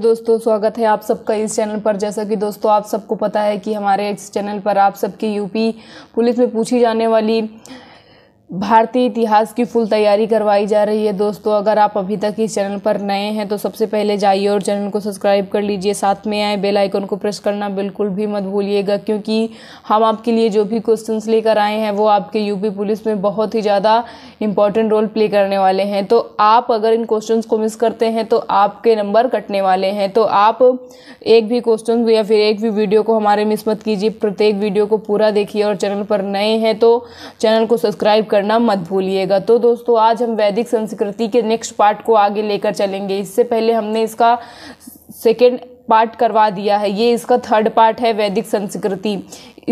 दोस्तों स्वागत है आप सबका इस चैनल पर जैसा कि दोस्तों आप सबको पता है कि हमारे इस चैनल पर आप सबकी यूपी पुलिस में पूछी जाने वाली भारतीय इतिहास की फुल तैयारी करवाई जा रही है दोस्तों अगर आप अभी तक इस चैनल पर नए हैं तो सबसे पहले जाइए और चैनल को सब्सक्राइब कर लीजिए साथ में आए बेल आइकन को प्रेस करना बिल्कुल भी मत भूलिएगा क्योंकि हम आपके लिए जो भी क्वेश्चंस लेकर आए हैं वो आपके यूपी पुलिस में बहुत ही ज़्यादा इंपॉर्टेंट रोल प्ले करने वाले हैं तो आप अगर इन क्वेश्चन को मिस करते हैं तो आपके नंबर कटने वाले हैं तो आप एक भी क्वेश्चन या फिर एक भी वीडियो को हमारे मिस मत कीजिए प्रत्येक वीडियो को पूरा देखिए और चैनल पर नए हैं तो चैनल को सब्सक्राइब कर करना मत भूलिएगा तो दोस्तों आज हम वैदिक संस्कृति के नेक्स्ट पार्ट को आगे लेकर चलेंगे इससे पहले हमने इसका सेकेंड पार्ट करवा दिया है ये इसका थर्ड पार्ट है वैदिक संस्कृति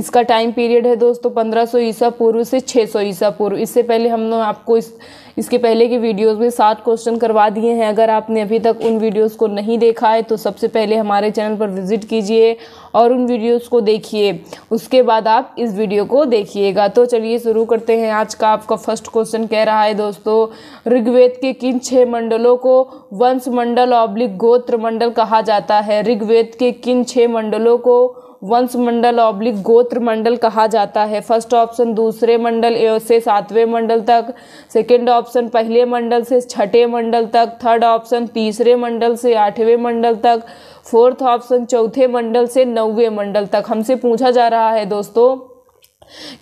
इसका टाइम पीरियड है दोस्तों 1500 सौ ईसा पूर्व से 600 सौ ईसा पूर्व इससे पहले हमने आपको इस इसके पहले के वीडियोस में सात क्वेश्चन करवा दिए हैं अगर आपने अभी तक उन वीडियोस को नहीं देखा है तो सबसे पहले हमारे चैनल पर विजिट कीजिए और उन वीडियोस को देखिए उसके बाद आप इस वीडियो को देखिएगा तो चलिए शुरू करते हैं आज का आपका फर्स्ट क्वेश्चन कह रहा है दोस्तों ऋग्वेद के किन छः मंडलों को वंश मंडल ऑब्लिक गोत्र मंडल कहा जाता है ऋग्वेद के किन छः मंडलों को वंश मंडल ऑब्लिक गोत्र मंडल कहा जाता है फर्स्ट ऑप्शन दूसरे मंडल से सातवें मंडल तक सेकंड ऑप्शन पहले मंडल से छठे मंडल तक थर्ड ऑप्शन तीसरे मंडल से आठवें मंडल तक फोर्थ ऑप्शन चौथे मंडल से नौवे मंडल तक हमसे पूछा जा रहा है दोस्तों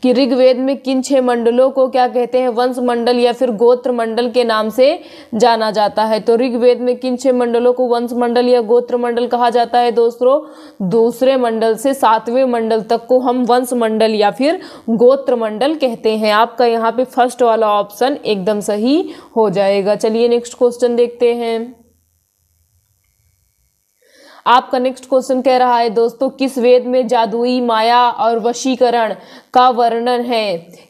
कि ऋग्वेद में किन छह मंडलों को क्या कहते हैं वंश मंडल या फिर गोत्र मंडल के नाम से जाना जाता है तो ऋग्वेद में किन छह मंडलों को वंश मंडल या गोत्र मंडल कहा जाता है दोस्तों दूसरे मंडल से सातवें मंडल तक को हम वंश मंडल या फिर गोत्र मंडल कहते हैं आपका यहाँ पे फर्स्ट वाला ऑप्शन एकदम सही हो जाएगा चलिए नेक्स्ट क्वेश्चन देखते हैं आपका नेक्स्ट क्वेश्चन कह रहा है दोस्तों किस वेद में जादुई माया और वशीकरण का वर्णन है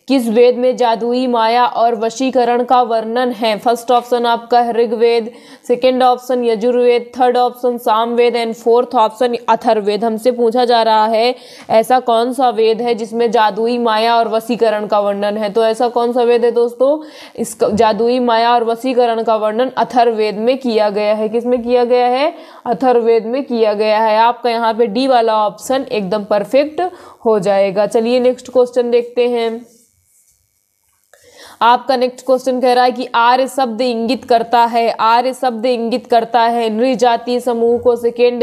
किस वेद में जादुई माया और वशीकरण का वर्णन है फर्स्ट ऑप्शन आपका है Rigveda second option Yajurveda third option Samaveda and fourth option Atharvaveda हमसे पूछा जा रहा है ऐसा कौन सा वेद है जिसमें जादुई माया और वसीकरण का वर्णन है तो ऐसा कौन सा वेद है दोस्तों इसका जादुई माया और वसीकरण का वर्णन अथर्वेद में किया गया है किसमें किया गया है अथर्वेद में किया गया है आपका यहाँ पे डी वाला ऑप्शन एकदम परफेक्ट हो जाएगा चलिए नेक्स्ट क्वेश्चन देखते हैं आपका नेक्स्ट क्वेश्चन कह रहा है कि आर्य शब्द इंगित करता है आर्य शब्द इंगित करता है नृजातीय समूह को सेकेंड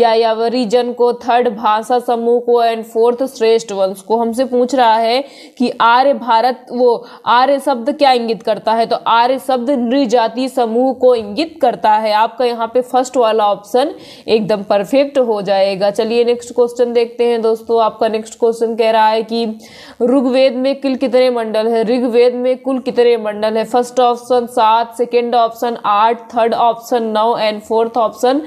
या यावरीजन को थर्ड भाषा समूह को एंड फोर्थ श्रेष्ठ वंश को हमसे पूछ रहा है कि आर्य भारत वो आर्य शब्द क्या इंगित करता है तो आर्य शब्द नृजातीय समूह को इंगित करता है आपका यहाँ पे फर्स्ट वाला ऑप्शन एकदम परफेक्ट हो जाएगा चलिए नेक्स्ट क्वेश्चन देखते हैं दोस्तों आपका नेक्स्ट क्वेश्चन कह रहा है कि ऋग्वेद में किल कितने मंडल है ऋग्वेद में में कुल कितने मंडल है फर्स्ट ऑप्शन सात सेकेंड ऑप्शन आठ थर्ड ऑप्शन नौ एंड फोर्थ ऑप्शन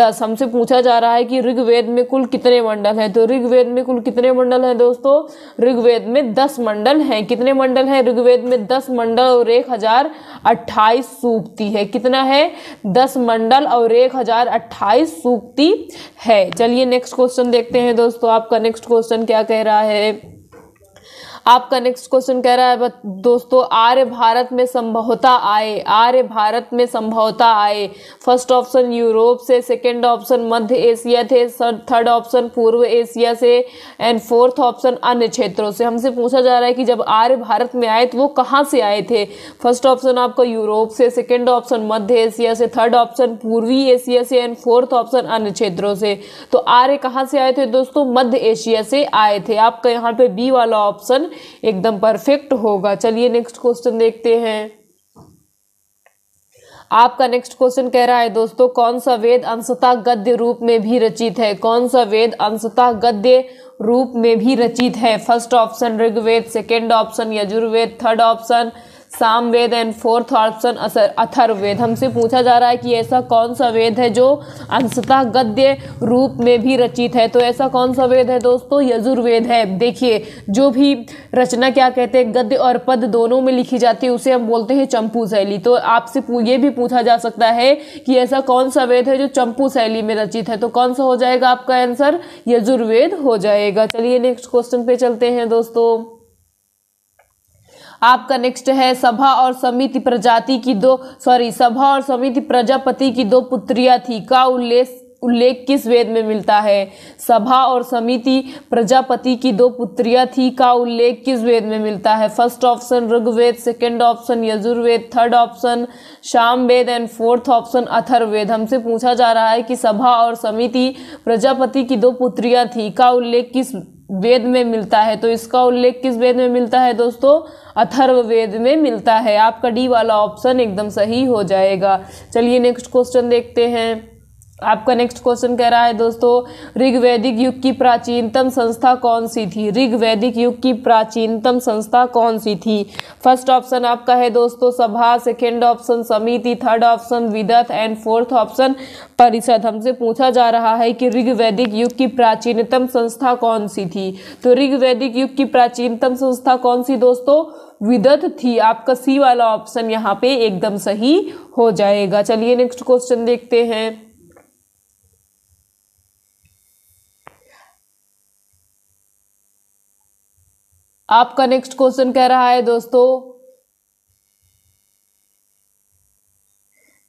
दस हमसे पूछा जा रहा है कि ऋग्वेद में कुल कितने मंडल हैं तो ऋग्वेद में कुल कितने मंडल हैं दोस्तों ऋग्वेद में दस मंडल हैं कितने मंडल हैं ऋग्वेद में दस मंडल और एक हज़ार अट्ठाईस सूक्ति है कितना है दस मंडल और एक हज़ार अट्ठाईस सूक्ति है चलिए नेक्स्ट क्वेश्चन देखते हैं दोस्तों आपका नेक्स्ट क्वेश्चन क्या कह रहा है आपका नेक्स्ट क्वेश्चन कह रहा है दोस्तों आर्य भारत में संभवता आए आर्य भारत में संभवता आए फर्स्ट ऑप्शन यूरोप से सेकंड ऑप्शन मध्य एशिया थे थर्ड ऑप्शन पूर्व एशिया से एंड फोर्थ ऑप्शन अन्य क्षेत्रों से हमसे पूछा जा रहा है कि जब आर्य भारत में आए तो वो कहाँ से आए थे फर्स्ट ऑप्शन आपका यूरोप से सेकेंड ऑप्शन मध्य एशिया से थर्ड ऑप्शन पूर्वी एशिया से एंड फोर्थ ऑप्शन अन्य क्षेत्रों से तो आर्य कहाँ से आए थे दोस्तों मध्य एशिया से आए थे आपका यहाँ पे बी वाला ऑप्शन एकदम परफेक्ट होगा चलिए नेक्स्ट क्वेश्चन देखते हैं आपका नेक्स्ट क्वेश्चन कह रहा है दोस्तों कौन सा वेद अंशता गद्य रूप में भी रचित है कौन सा वेद अंशता गद्य रूप में भी रचित है first option Rigveda second option Yajurveda third option Samaveda and fourth option Atharvaveda हमसे पूछा जा रहा है कि ऐसा कौन सा वेद है जो अंशता गद्य रूप में भी रचित है तो ऐसा कौन सा वेद है दोस्तों यजुर्वेद है देखिए जो भी रचना क्या कहते हैं गद्य और पद दोनों में लिखी जाती है उसे हम बोलते हैं चंपू शैली तो आपसे ये भी पूछा जा सकता है कि ऐसा कौन सा वेद है जो चंपू शैली में रचित है तो कौन सा हो जाएगा आपका आंसर यजुर्वेद हो जाएगा चलिए नेक्स्ट क्वेश्चन पे चलते हैं दोस्तों आपका नेक्स्ट है सभा और समिति प्रजाति की दो सॉरी सभा और समिति प्रजापति की दो पुत्रियां थी का उल्लेख उल्लेख किस वेद में मिलता है सभा और समिति प्रजापति की दो पुत्रियां थी का उल्लेख किस वेद में मिलता है first option Rigveda second option Yajurveda third option Veda and fourth option Atharvaveda हमसे पूछा जा रहा है कि सभा और समिति प्रजापति की दो पुत्रियां थी का उल्लेख किस वेद में मिलता है तो इसका उल्लेख किस वेद में मिलता है दोस्तों अथर्ववेद में मिलता है आपका डी वाला ऑप्शन एकदम सही हो जाएगा चलिए नेक्स्ट क्वेश्चन देखते हैं आपका नेक्स्ट क्वेश्चन कह रहा है दोस्तों ऋग्वैदिक युग की प्राचीनतम संस्था कौन सी थी ऋग्वैदिक युग की प्राचीनतम संस्था कौन सी थी फर्स्ट ऑप्शन आपका है दोस्तों सभा सेकेंड ऑप्शन समिति थर्ड ऑप्शन विदत एंड फोर्थ ऑप्शन परिषद हमसे पूछा जा रहा है कि ऋग्वैदिक युग की प्राचीनतम संस्था कौन सी थी तो ऋग्वैदिक युग की प्राचीनतम संस्था कौन सी दोस्तों विदत थी आपका सी वाला ऑप्शन यहाँ पे एकदम सही हो जाएगा चलिए नेक्स्ट क्वेश्चन देखते हैं आपका नेक्स्ट क्वेश्चन कह रहा है दोस्तों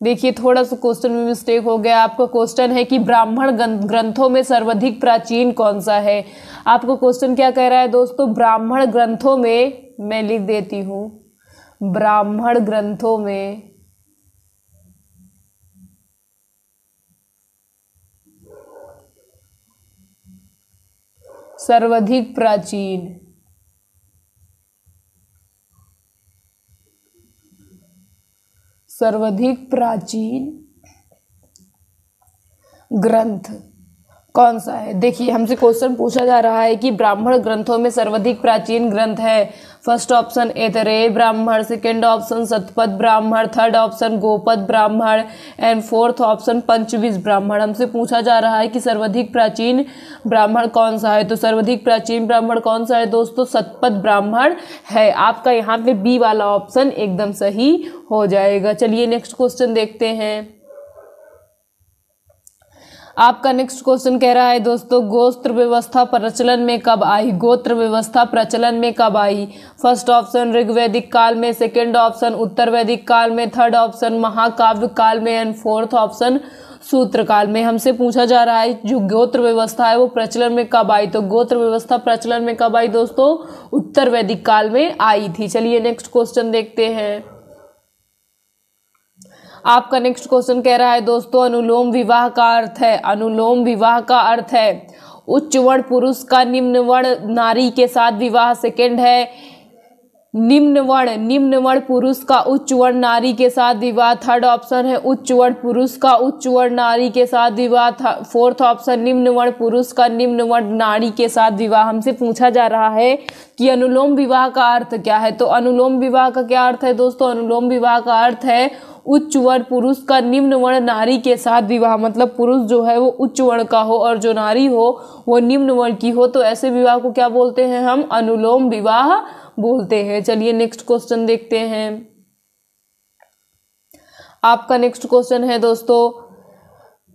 देखिए थोड़ा सा क्वेश्चन में मिस्टेक हो गया आपका क्वेश्चन है कि ब्राह्मण ग्रंथों में सर्वाधिक प्राचीन कौन सा है आपका क्वेश्चन क्या कह रहा है दोस्तों ब्राह्मण ग्रंथों में मैं लिख देती हूं ब्राह्मण ग्रंथों में सर्वाधिक प्राचीन सर्वाधिक प्राचीन ग्रंथ कौन सा है देखिए हमसे क्वेश्चन पूछा जा रहा है कि ब्राह्मण ग्रंथों में सर्वाधिक प्राचीन ग्रंथ है फर्स्ट ऑप्शन एतरे ब्राह्मण सेकेंड ऑप्शन सतपथ ब्राह्मण थर्ड ऑप्शन गोपद ब्राह्मण एंड फोर्थ ऑप्शन पंचविज ब्राह्मण हमसे पूछा जा रहा है कि सर्वाधिक प्राचीन ब्राह्मण कौन सा है तो सर्वाधिक प्राचीन ब्राह्मण कौन सा है दोस्तों सतपथ ब्राह्मण है आपका यहाँ पे बी वाला ऑप्शन एकदम सही हो जाएगा चलिए नेक्स्ट क्वेश्चन देखते हैं आपका नेक्स्ट क्वेश्चन कह रहा है दोस्तों गोत्र व्यवस्था प्रचलन में कब आई गोत्र व्यवस्था प्रचलन में कब आई फर्स्ट ऑप्शन ऋग्वैदिक काल में सेकंड ऑप्शन उत्तर वैदिक काल में थर्ड ऑप्शन महाकाव्य काल में एंड फोर्थ ऑप्शन सूत्र काल में हमसे पूछा जा रहा है जो गोत्र व्यवस्था है वो प्रचलन में कब आई तो गोत्र व्यवस्था प्रचलन में कब आई दोस्तों उत्तर वैदिक काल में आई थी चलिए नेक्स्ट क्वेश्चन देखते हैं आपका नेक्स्ट क्वेश्चन कह रहा है दोस्तों अनुलोम विवाह का अर्थ है अनुलोम विवाह का अर्थ है उच्च वर्ण पुरुष का निम्न वर्ण नारी के साथ विवाह सेकंड है निम्न वर्ण निम्न वर्ण पुरुष का उच्च वर्ण नारी के साथ विवाह थर्ड ऑप्शन है उच्च वर्ण पुरुष का उच्च वर्ण नारी के साथ विवाह फोर्थ ऑप्शन निम्न वर्ण पुरुष का निम्न वर्ण नारी के साथ विवाह हमसे पूछा जा रहा है कि अनुलोम विवाह का अर्थ क्या है तो अनुलोम विवाह का क्या अर्थ है दोस्तों अनुलोम विवाह का अर्थ है उच्च वर्ण पुरुष का निम्न वर्ण नारी के साथ विवाह मतलब पुरुष जो है वो उच्च वर्ण का हो और जो नारी हो वो निम्न वर्ण की हो तो ऐसे विवाह को क्या बोलते हैं हम अनुलोम विवाह बोलते हैं चलिए नेक्स्ट क्वेश्चन देखते हैं आपका नेक्स्ट क्वेश्चन है दोस्तों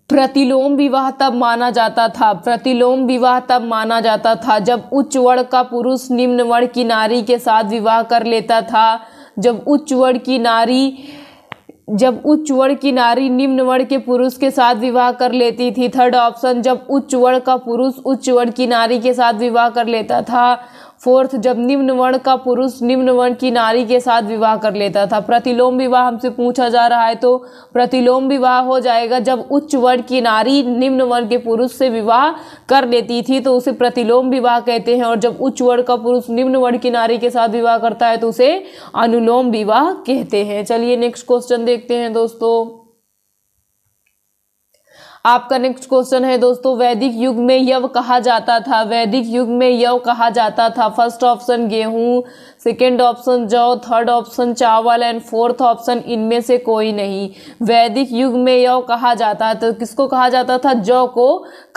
प्रतिलोम विवाह तब माना जाता था प्रतिलोम विवाह तब माना जाता था जब उच्च वर्ण का पुरुष निम्न वर्ण की नारी के साथ विवाह कर लेता था जब उच्च वर्ण की नारी जब उच्च वर्ण की नारी निम्न वर्ग के पुरुष के साथ विवाह कर लेती थी थर्ड ऑप्शन जब उच्च वर्ण का पुरुष उच्च वर्ण की नारी के साथ विवाह कर लेता था फोर्थ जब निम्न वर्ण का पुरुष निम्न वर्ण की नारी के साथ विवाह कर लेता था प्रतिलोम विवाह हमसे पूछा जा रहा है तो प्रतिलोम विवाह हो जाएगा जब उच्च वर्ण की नारी निम्न वर्ण के पुरुष से विवाह कर लेती थी तो उसे प्रतिलोम विवाह कहते हैं और जब उच्च वर्ण का पुरुष निम्न वर्ण की नारी के साथ विवाह करता है तो उसे अनुलोम विवाह कहते हैं चलिए नेक्स्ट क्वेश्चन देखते हैं दोस्तों आपका नेक्स्ट क्वेश्चन है दोस्तों वैदिक युग में यव कहा जाता था वैदिक युग में यव कहा जाता था फर्स्ट ऑप्शन गेहूं सेकेंड ऑप्शन जौ थर्ड ऑप्शन चावल एंड फोर्थ ऑप्शन इनमें से कोई नहीं वैदिक युग में यव कहा जाता तो किसको कहा जाता था जौ को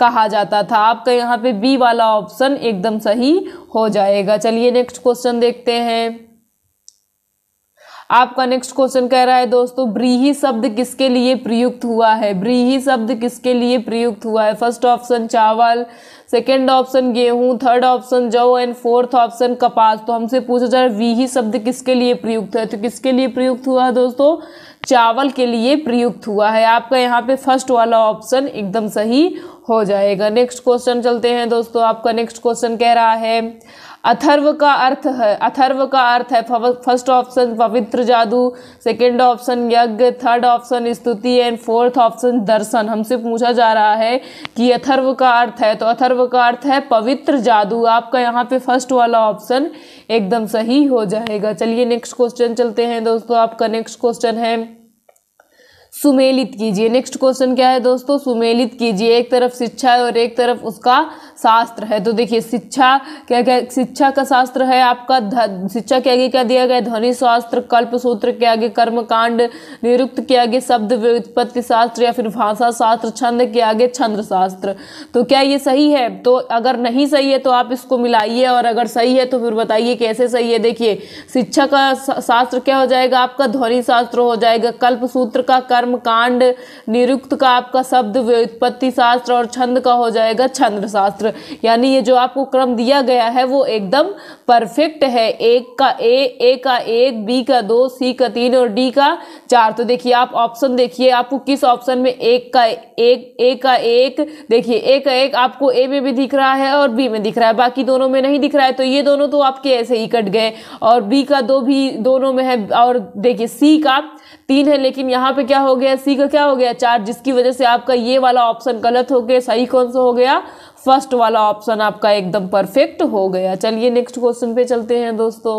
कहा जाता था आपका यहाँ पे बी वाला ऑप्शन एकदम सही हो जाएगा चलिए नेक्स्ट क्वेश्चन देखते हैं आपका नेक्स्ट क्वेश्चन कह रहा है दोस्तों ब्रीही शब्द किसके लिए प्रयुक्त हुआ है ब्रीही शब्द किसके लिए प्रयुक्त हुआ है फर्स्ट ऑप्शन चावल सेकेंड ऑप्शन गेहूं थर्ड ऑप्शन जौ एंड फोर्थ ऑप्शन कपास तो हमसे पूछा जा रहा है वीही शब्द किसके लिए प्रयुक्त है तो किसके लिए प्रयुक्त हुआ है दोस्तों चावल के लिए प्रयुक्त हुआ है आपका यहाँ पे फर्स्ट वाला ऑप्शन एकदम सही हो जाएगा नेक्स्ट क्वेश्चन चलते हैं दोस्तों आपका नेक्स्ट क्वेश्चन कह रहा है अथर्व का अर्थ है अथर्व का अर्थ है फर्स्ट ऑप्शन पवित्र जादू सेकंड ऑप्शन यज्ञ थर्ड ऑप्शन स्तुति एंड फोर्थ ऑप्शन दर्शन हमसे पूछा जा रहा है कि अथर्व का अर्थ है तो अथर्व का अर्थ है पवित्र जादू आपका यहाँ पे फर्स्ट वाला ऑप्शन एकदम सही हो जाएगा चलिए नेक्स्ट क्वेश्चन चलते हैं दोस्तों आपका नेक्स्ट क्वेश्चन है सुमेलित कीजिए नेक्स्ट क्वेश्चन क्या है दोस्तों सुमेलित कीजिए एक तरफ शिक्षा है और एक तरफ उसका शास्त्र है तो देखिए शिक्षा क्या क्या शिक्षा का शास्त्र है आपका शिक्षा के आगे क्या दिया गया ध्वनि शास्त्र कल्प सूत्र के आगे कर्म कांड निरुक्त के आगे शब्द व्युत्पत्ति शास्त्र या फिर भाषा शास्त्र छंद के आगे छंद्र शास्त्र तो क्या ये सही है तो अगर नहीं सही है तो आप इसको मिलाइए और अगर सही है तो फिर बताइए कैसे सही है देखिए शिक्षा का शास्त्र क्या हो जाएगा आपका ध्वनि शास्त्र हो जाएगा कल्प सूत्र का कर्म कांड निरुक्त का आपका शब्द व्युत्पत्ति शास्त्र और छंद का हो जाएगा छंद्र शास्त्र यानी ये जो आपको क्रम दिया गया है वो एकदम परफेक्ट है एक का ए ए का एक बी का दो सी का तीन और डी का चार तो देखिए आप ऑप्शन देखिए आपको किस ऑप्शन में एक का एक ए का एक देखिए ए का एक आपको ए में भी दिख रहा है और बी में दिख रहा है बाकी दोनों में नहीं दिख रहा है तो ये दोनों तो आपके ऐसे ही कट गए और बी का दो भी दोनों में है और देखिए सी का तीन है लेकिन यहाँ पे क्या हो गया सी का क्या हो गया चार जिसकी वजह से आपका ये वाला ऑप्शन गलत हो गया सही कौन सा हो गया फर्स्ट वाला ऑप्शन आपका एकदम परफेक्ट हो गया चलिए नेक्स्ट क्वेश्चन पे चलते हैं दोस्तों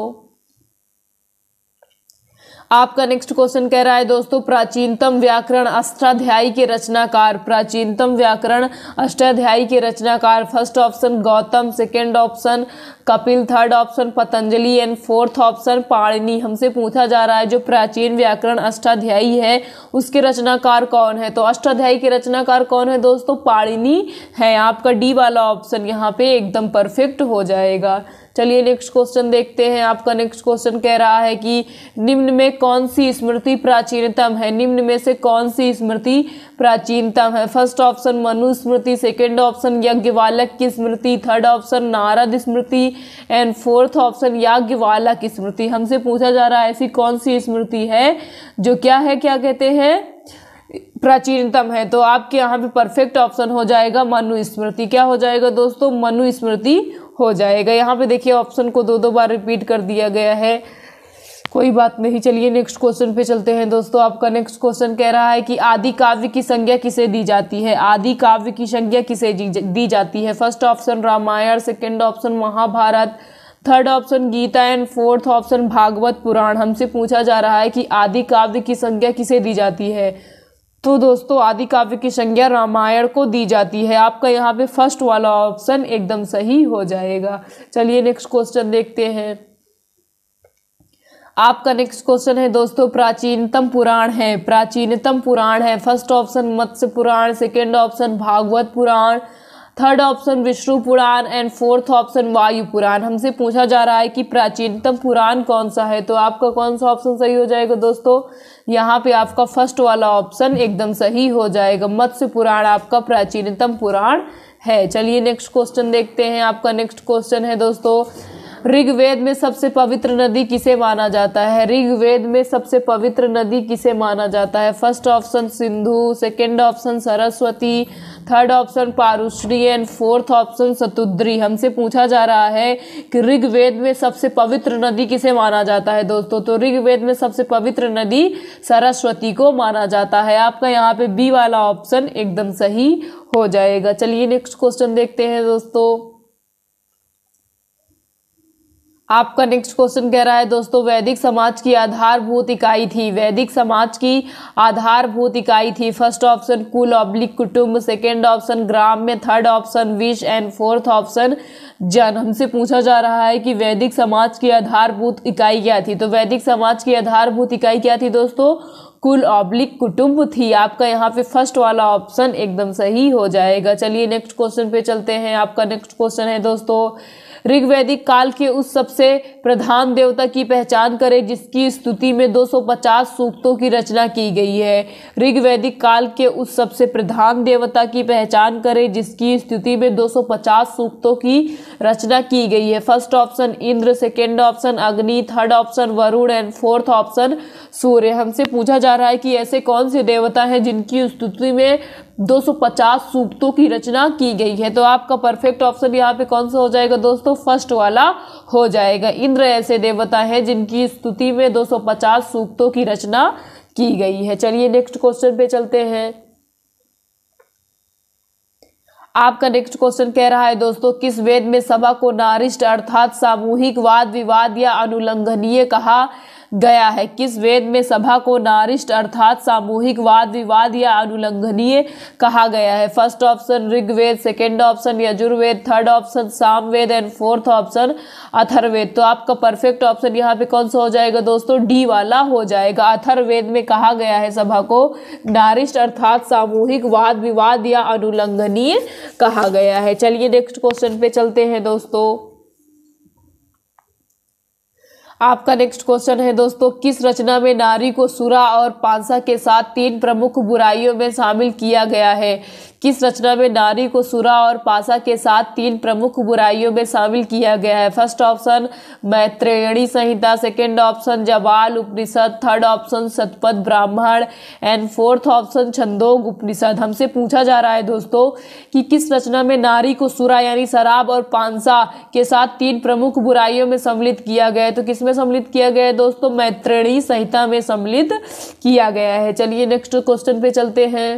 आपका नेक्स्ट क्वेश्चन कह रहा है दोस्तों प्राचीनतम व्याकरण अष्टाध्यायी के रचनाकार प्राचीनतम व्याकरण अष्टाध्यायी के रचनाकार first option Gautam second option Kapil third option Patanjali and fourth option Panini हमसे पूछा जा रहा है जो प्राचीन व्याकरण अष्टाध्यायी है उसके रचनाकार कौन है तो अष्टाध्यायी के रचनाकार कौन है दोस्तों पाणिनी है आपका डी वाला ऑप्शन यहाँ पे एकदम परफेक्ट हो जाएगा चलिए नेक्स्ट क्वेश्चन देखते हैं आपका नेक्स्ट क्वेश्चन कह रहा है कि निम्न में कौन सी स्मृति प्राचीनतम है निम्न में से कौन सी स्मृति प्राचीनतम है first option Manu Smriti second option Yajnavalkya की स्मृति third option Narad Smriti and fourth option वालक स्मृति हमसे पूछा जा रहा है ऐसी कौन सी स्मृति है जो क्या है क्या कहते हैं प्राचीनतम है तो आपके यहाँ पे परफेक्ट ऑप्शन हो जाएगा मनु स्मृति क्या हो जाएगा दोस्तों मनु स्मृति हो जाएगा यहाँ पे देखिए ऑप्शन को दो दो बार रिपीट कर दिया गया है कोई बात नहीं चलिए नेक्स्ट क्वेश्चन पे चलते हैं दोस्तों आपका नेक्स्ट क्वेश्चन कह रहा है कि आदि काव्य की संज्ञा किसे दी जाती है आदि काव्य की संज्ञा किसे दी जाती है first option Ramayana second option Mahabharata third option Gita and fourth option Bhagavata Purana हमसे पूछा जा रहा है कि आदि काव्य की संज्ञा किसे दी जाती है तो दोस्तों आदि काव्य की संज्ञा रामायण को दी जाती है आपका यहाँ पे फर्स्ट वाला ऑप्शन एकदम सही हो जाएगा चलिए नेक्स्ट क्वेश्चन देखते हैं आपका नेक्स्ट क्वेश्चन है दोस्तों प्राचीनतम पुराण है प्राचीनतम पुराण है first option Matsya Purana second option Bhagavata Purana third option Vishnu Purana and fourth option Vayu Purana हमसे पूछा जा रहा है कि प्राचीनतम पुराण कौन सा है तो आपका कौन सा ऑप्शन सही हो जाएगा दोस्तों यहाँ पे आपका फर्स्ट वाला ऑप्शन एकदम सही हो जाएगा मत्स्य पुराण आपका प्राचीनतम पुराण है चलिए नेक्स्ट क्वेश्चन देखते हैं आपका नेक्स्ट क्वेश्चन है दोस्तों ऋग्वेद में सबसे पवित्र नदी किसे माना जाता है ऋग्वेद में सबसे पवित्र नदी किसे माना जाता है first option Sindhu second option Saraswati third option Parushni and fourth option Shutudri हमसे पूछा जा रहा है कि ऋग्वेद में सबसे पवित्र नदी किसे माना जाता है दोस्तों तो ऋग्वेद में सबसे पवित्र नदी सरस्वती को माना जाता है आपका यहाँ पे बी वाला ऑप्शन एकदम सही हो जाएगा चलिए नेक्स्ट क्वेश्चन देखते हैं दोस्तों आपका नेक्स्ट क्वेश्चन कह रहा है दोस्तों वैदिक समाज की आधारभूत इकाई थी वैदिक समाज की आधारभूत इकाई थी फर्स्ट ऑप्शन कुल ऑब्लिक कुटुंब सेकंड ऑप्शन ग्राम में थर्ड ऑप्शन विश एंड फोर्थ ऑप्शन जन हमसे पूछा जा रहा है कि वैदिक समाज की आधारभूत इकाई क्या थी तो वैदिक समाज की आधारभूत इकाई क्या थी दोस्तों कुल ऑब्लिक कुटुंब थी आपका यहाँ पे फर्स्ट वाला ऑप्शन एकदम सही हो जाएगा चलिए नेक्स्ट क्वेश्चन पे चलते हैं आपका नेक्स्ट क्वेश्चन है दोस्तों ऋग्वैदिक काल के उस सबसे प्रधान देवता की पहचान करें जिसकी स्तुति में 250 सूक्तों की रचना की गई है ऋग्वैदिक काल के उस सबसे प्रधान देवता की पहचान करें जिसकी स्तुति में 250 सूक्तों की रचना की गई है first option Indra second option Agni third option Varuna and fourth option Surya हमसे पूछा जा रहा है कि ऐसे कौन से देवता हैं जिनकी स्तुति में 250 सूक्तों की रचना की गई है तो आपका परफेक्ट ऑप्शन यहाँ पे कौन सा हो जाएगा दोस्तों फर्स्ट वाला हो जाएगा इंद्र ऐसे देवता हैं जिनकी स्तुति में 250 सूक्तों की रचना की गई है चलिए नेक्स्ट क्वेश्चन पे चलते हैं आपका नेक्स्ट क्वेश्चन कह रहा है दोस्तों किस वेद में सभा को नारिष्ट अर्थात सामूहिक वाद विवाद या अनुलंघनीय कहा गया है किस वेद में सभा को नारिष्ट अर्थात सामूहिक वाद विवाद या अनुलंघनीय कहा गया है first option Rigveda second option Yajurveda third option Samaveda and fourth option Atharvaveda तो आपका परफेक्ट ऑप्शन यहाँ पे कौन सा हो जाएगा दोस्तों डी वाला हो जाएगा अथर्वेद में कहा गया है सभा को नारिष्ट अर्थात सामूहिक वाद विवाद या अनुलंघनीय कहा गया है चलिए नेक्स्ट क्वेश्चन पे चलते हैं दोस्तों आपका नेक्स्ट क्वेश्चन है दोस्तों किस रचना में नारी को सुरा और पांसा के साथ तीन प्रमुख बुराइयों में शामिल किया गया है किस रचना में नारी को सुरा और पासा के साथ तीन प्रमुख बुराइयों में शामिल किया गया है first option Maitrayani Samhita second option Jabala Upanishad third option Shatapatha Brahmana and fourth option Chandogya Upanishad हमसे पूछा जा रहा है दोस्तों कि किस रचना में नारी को सुरा यानी शराब और पांसा के साथ तीन प्रमुख बुराइयों में सम्मिलित किया गया है तो किसमें सम्मिलित किया गया है दोस्तों मैत्रेणी संहिता में सम्मिलित किया गया है चलिए नेक्स्ट क्वेश्चन पे चलते हैं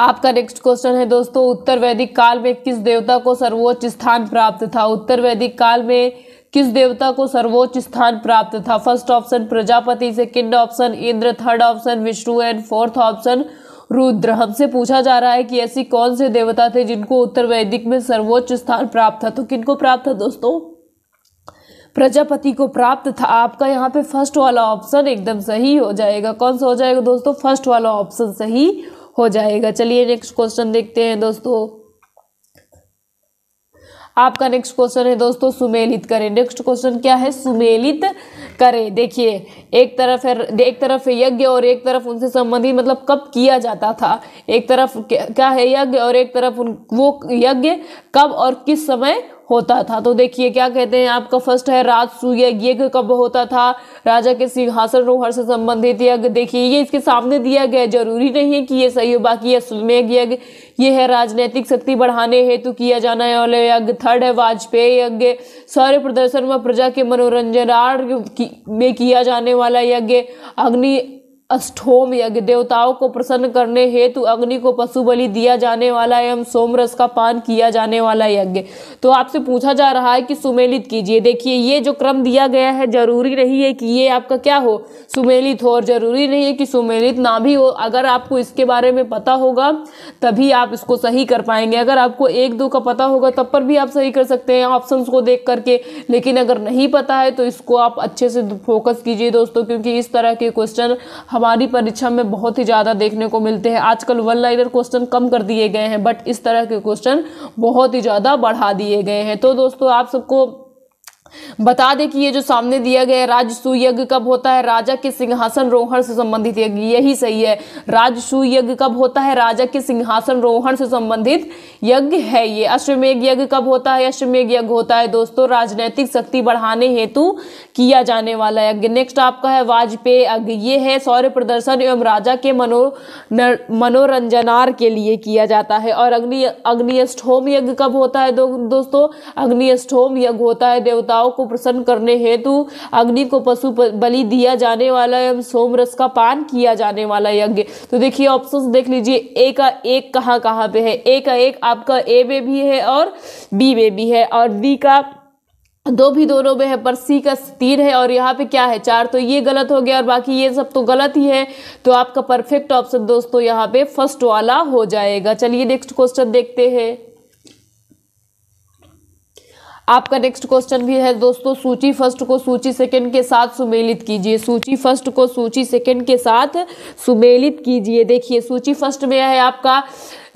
आपका नेक्स्ट क्वेश्चन है दोस्तों उत्तर वैदिक काल में किस देवता को सर्वोच्च स्थान प्राप्त था उत्तर वैदिक काल में किस देवता को सर्वोच्च स्थान प्राप्त था first option Prajapati second option Indra third option Vishnu and fourth option Rudra हमसे पूछा जा रहा है कि ऐसी कौन से देवता थे जिनको उत्तर वैदिक में सर्वोच्च स्थान प्राप्त था तो किनको प्राप्त था दोस्तों प्रजापति को प्राप्त था आपका यहाँ पे फर्स्ट वाला ऑप्शन एकदम सही हो जाएगा कौन सा हो जाएगा दोस्तों फर्स्ट वाला ऑप्शन सही हो जाएगा चलिए नेक्स्ट क्वेश्चन देखते हैं दोस्तों आपका नेक्स्ट क्वेश्चन है दोस्तों सुमेलित करें नेक्स्ट क्वेश्चन क्या है सुमेलित करें देखिए एक तरफ है एक तरफ है यज्ञ और एक तरफ उनसे संबंधित मतलब कब किया जाता था एक तरफ क्या है यज्ञ और एक तरफ उन वो यज्ञ कब और किस समय होता था तो देखिए क्या कहते हैं आपका फर्स्ट है राज यज्ञ कब होता था राजा के सिंहासन रोहर से संबंधित यज्ञ देखिए ये इसके सामने दिया गया जरूरी नहीं है कि ये सही हो बाकी असल यज्ञ ये है राजनीतिक शक्ति बढ़ाने हेतु किया जाना है वाले यज्ञ थर्ड है वाजपेयी यज्ञ सौर्य प्रदर्शन व प्रजा के मनोरंजनार्थ में किया जाने वाला यज्ञ अग्नि अष्टोम यज्ञ देवताओं को प्रसन्न करने हेतु अग्नि को पशु बलि दिया जाने वाला एवं सोमरस का पान किया जाने वाला यज्ञ तो आपसे पूछा जा रहा है कि सुमेलित कीजिए देखिए ये जो क्रम दिया गया है जरूरी नहीं है कि ये आपका क्या हो सुमेलित हो और जरूरी नहीं है कि सुमेलित ना भी हो अगर आपको इसके बारे में पता होगा तभी आप इसको सही कर पाएंगे अगर आपको एक दो का पता होगा तब पर भी आप सही कर सकते हैं ऑप्शन को देख करके लेकिन अगर नहीं पता है तो इसको आप अच्छे से फोकस कीजिए दोस्तों क्योंकि इस तरह के क्वेश्चन हमारी परीक्षा में बहुत ही ज़्यादा देखने को मिलते हैं आजकल वन लाइनर क्वेश्चन कम कर दिए गए हैं बट इस तरह के क्वेश्चन बहुत ही ज़्यादा बढ़ा दिए गए हैं तो दोस्तों आप सबको बता दें कि ये जो सामने दिया गया राजसू यज्ञ कब होता है राजा के सिंहासन रोहण से संबंधित यज्ञ यही सही है राजसू यज्ञ कब होता है राजा के सिंहासन रोहण से संबंधित यज्ञ है ये अश्वमेघ यज्ञ कब होता है अश्वमेघ यज्ञ होता है दोस्तों राजनैतिक शक्ति बढ़ाने हेतु किया जाने वाला यज्ञ नेक्स्ट आपका है वाजपेयी यज्ञ ये है सौर्य प्रदर्शन एवं राजा के मनो मनोरंजनार के लिए किया जाता है और अग्नि अग्निष्ठोम यज्ञ कब होता है दोस्तों अग्निष्ठोम यज्ञ होता है देवता देवताओं को प्रसन्न करने हेतु अग्नि को पशु बलि दिया जाने वाला एवं सोमरस का पान किया जाने वाला यज्ञ तो देखिए ऑप्शन देख लीजिए ए का एक कहाँ कहाँ पे है ए का एक आपका ए में भी है और बी में भी है और डी का दो भी दोनों में है पर सी का तीन है और यहाँ पे क्या है चार तो ये गलत हो गया और बाकी ये सब तो गलत ही है तो आपका परफेक्ट ऑप्शन दोस्तों यहाँ पे फर्स्ट वाला हो जाएगा चलिए नेक्स्ट क्वेश्चन देखते हैं आपका नेक्स्ट क्वेश्चन भी है दोस्तों सूची फर्स्ट को सूची सेकंड के साथ सुमेलित कीजिए सूची फर्स्ट को सूची सेकंड के साथ सुमेलित कीजिए देखिए सूची फर्स्ट में है आपका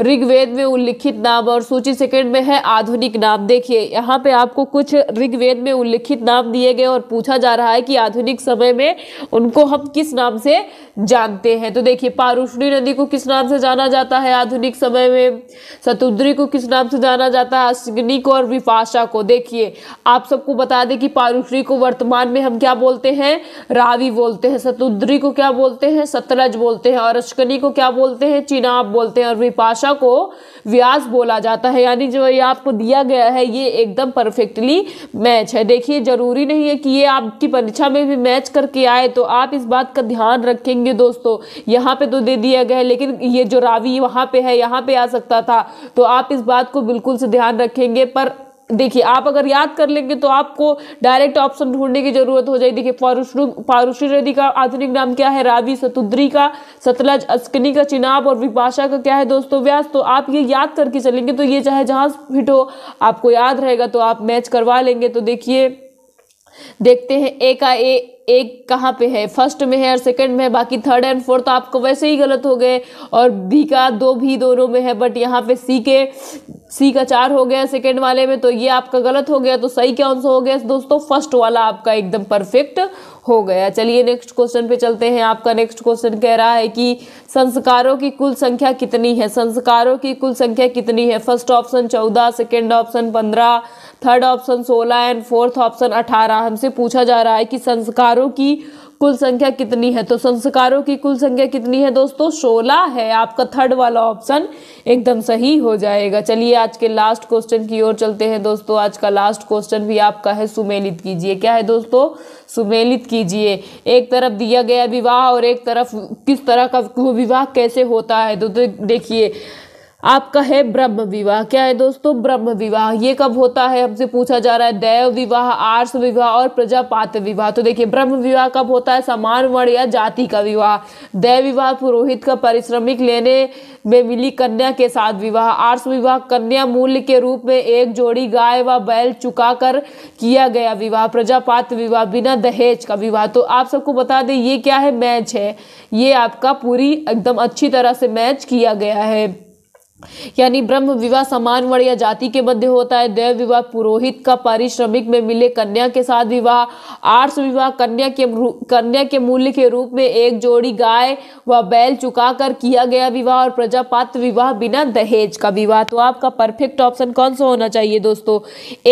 ऋग्वेद में उल्लिखित नाम और सूची सेकंड में है आधुनिक नाम देखिए यहाँ पे आपको कुछ ऋग्वेद में उल्लिखित नाम दिए गए और पूछा जा रहा है कि आधुनिक समय में उनको हम किस नाम से जानते हैं तो देखिए पारुष्णी नदी को किस नाम से जाना जाता है आधुनिक समय में शतुद्री को किस नाम से जाना जाता है अश्विनी को और विपाशा को देखिए आप सबको बता दें कि पारुष्णी को वर्तमान में हम क्या बोलते हैं रावी बोलते हैं शतुद्री को क्या बोलते हैं सतलज बोलते हैं और अश्कनी को क्या बोलते हैं चिनाब बोलते हैं और विपाशा भाषा को व्यास बोला जाता है यानी जो ये आपको दिया गया है ये एकदम परफेक्टली मैच है देखिए ज़रूरी नहीं है कि ये आपकी परीक्षा में भी मैच करके आए तो आप इस बात का ध्यान रखेंगे दोस्तों यहाँ पे तो दे दिया गया है लेकिन ये जो रावी वहाँ पे है यहाँ पे आ सकता था तो आप इस बात को बिल्कुल से ध्यान रखेंगे पर देखिए आप अगर याद कर लेंगे तो आपको डायरेक्ट ऑप्शन ढूंढने की जरूरत हो जाएगी देखिए पारुश्रु पारुश्री नदी का आधुनिक नाम क्या है रावी सतुद्री का सतलज अस्कनी का चिनाब और विपाशा का क्या है दोस्तों व्यास तो आप ये याद करके चलेंगे तो ये चाहे जहाँ फिट हो आपको याद रहेगा तो आप मैच करवा लेंगे तो देखिए देखते हैं ए का ए एक कहाँ पे है फर्स्ट में है और सेकंड में है बाकी थर्ड एंड फोर्थ आपको वैसे ही गलत हो गए और बी का दो भी दोनों में है बट यहाँ पे सी के सी का चार हो गया सेकंड वाले में तो ये आपका गलत हो गया तो सही क्या आंसर हो गया दोस्तों फर्स्ट वाला आपका एकदम परफेक्ट हो गया चलिए नेक्स्ट क्वेश्चन पे चलते हैं आपका नेक्स्ट क्वेश्चन कह रहा है कि संस्कारों की कुल संख्या कितनी है संस्कारों की कुल संख्या कितनी है फर्स्ट ऑप्शन चौदह सेकेंड ऑप्शन पंद्रह थर्ड ऑप्शन सोलह एंड फोर्थ ऑप्शन अठारह हमसे पूछा जा रहा है कि संस्कारों की कुल संख्या कितनी है तो संस्कारों की कुल संख्या कितनी है दोस्तों सोलह है आपका थर्ड वाला ऑप्शन एकदम सही हो जाएगा चलिए आज के लास्ट क्वेश्चन की ओर चलते हैं दोस्तों आज का लास्ट क्वेश्चन भी आपका है सुमेलित कीजिए क्या है दोस्तों सुमेलित कीजिए एक तरफ दिया गया विवाह और एक तरफ किस तरह का विवाह कैसे होता है तो देखिए आपका है ब्रह्म विवाह क्या है दोस्तों ब्रह्म विवाह ये कब होता है हमसे पूछा जा रहा है दैव विवाह आर्स विवाह और प्रजापात विवाह तो देखिए ब्रह्म विवाह कब होता है समान वर्ण या जाति का विवाह दैव विवाह पुरोहित का परिश्रमिक लेने में मिली कन्या के साथ विवाह आर्स विवाह कन्या मूल्य के रूप में एक जोड़ी गाय व बैल कर किया गया विवाह प्रजापात विवाह बिना दहेज का विवाह तो आप सबको बता दें ये क्या है मैच है ये आपका पूरी एकदम अच्छी तरह से मैच किया गया है यानी ब्रह्म विवाह समान वर्ण या जाति के मध्य होता है दैव विवाह पुरोहित का पारिश्रमिक में मिले कन्या के साथ विवाह आर्स विवाह कन्या के कन्या के मूल्य के रूप में एक जोड़ी गाय व बैल चुकाकर किया गया विवाह और प्रजापात्र विवाह बिना दहेज का विवाह तो आपका परफेक्ट ऑप्शन कौन सा होना चाहिए दोस्तों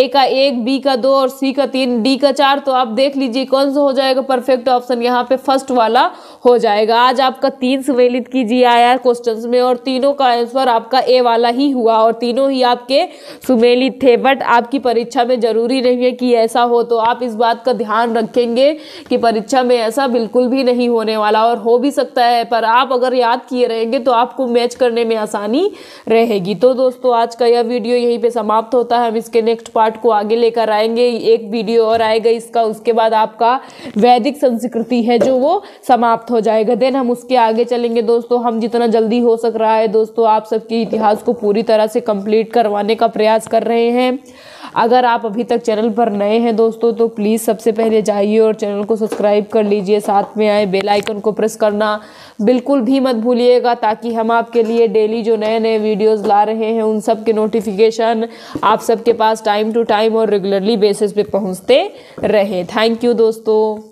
ए का एक बी का दो और सी का तीन डी का चार तो आप देख लीजिए कौन सा हो जाएगा परफेक्ट ऑप्शन यहाँ पे फर्स्ट वाला हो जाएगा आज आपका तीन सुमेलित कीजिए आया क्वेश्चन में और तीनों का आंसर आपका आपका ए वाला ही हुआ और तीनों ही आपके सुमेलित थे बट आपकी परीक्षा में ज़रूरी नहीं है कि ऐसा हो तो आप इस बात का ध्यान रखेंगे कि परीक्षा में ऐसा बिल्कुल भी नहीं होने वाला और हो भी सकता है पर आप अगर याद किए रहेंगे तो आपको मैच करने में आसानी रहेगी तो दोस्तों आज का यह वीडियो यहीं पर समाप्त होता है हम इसके नेक्स्ट पार्ट को आगे लेकर आएंगे एक वीडियो और आएगा इसका उसके बाद आपका वैदिक संस्कृति है जो वो समाप्त हो जाएगा देन हम उसके आगे चलेंगे दोस्तों हम जितना जल्दी हो सक रहा है दोस्तों आप सबकी इतिहास को पूरी तरह से कंप्लीट करवाने का प्रयास कर रहे हैं अगर आप अभी तक चैनल पर नए हैं दोस्तों तो प्लीज़ सबसे पहले जाइए और चैनल को सब्सक्राइब कर लीजिए साथ में आए बेल आइकन को प्रेस करना बिल्कुल भी मत भूलिएगा ताकि हम आपके लिए डेली जो नए नए वीडियोस ला रहे हैं उन सब के नोटिफिकेशन आप सबके पास टाइम टू टाइम और रेगुलरली बेसिस पे पहुंचते रहे थैंक यू दोस्तों